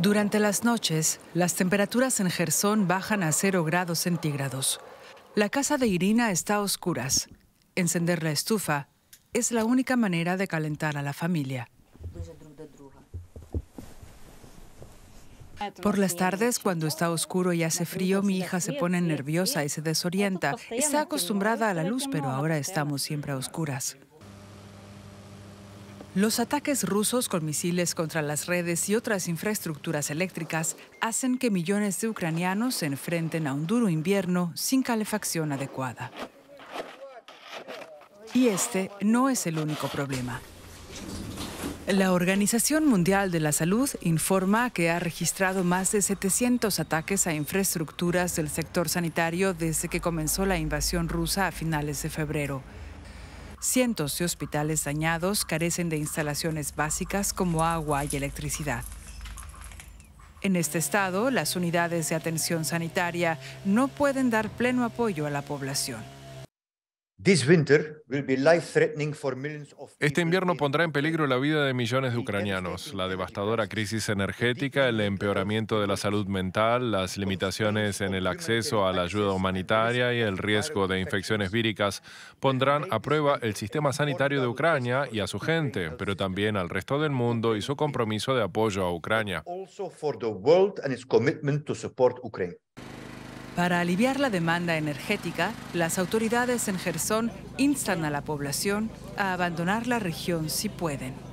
Durante las noches, las temperaturas en Gerson bajan a 0 grados centígrados. La casa de Irina está a oscuras. Encender la estufa es la única manera de calentar a la familia. Por las tardes, cuando está oscuro y hace frío, mi hija se pone nerviosa y se desorienta. Está acostumbrada a la luz, pero ahora estamos siempre a oscuras. Los ataques rusos con misiles contra las redes y otras infraestructuras eléctricas hacen que millones de ucranianos se enfrenten a un duro invierno sin calefacción adecuada. Y este no es el único problema. La Organización Mundial de la Salud informa que ha registrado más de 700 ataques a infraestructuras del sector sanitario desde que comenzó la invasión rusa a finales de febrero. Cientos de hospitales dañados carecen de instalaciones básicas como agua y electricidad. En este estado, las unidades de atención sanitaria no pueden dar pleno apoyo a la población. Este invierno pondrá en peligro la vida de millones de ucranianos, la devastadora crisis energética, el empeoramiento de la salud mental, las limitaciones en el acceso a la ayuda humanitaria y el riesgo de infecciones víricas pondrán a prueba el sistema sanitario de Ucrania y a su gente, pero también al resto del mundo y su compromiso de apoyo a Ucrania. Para aliviar la demanda energética, las autoridades en Gerson instan a la población a abandonar la región si pueden.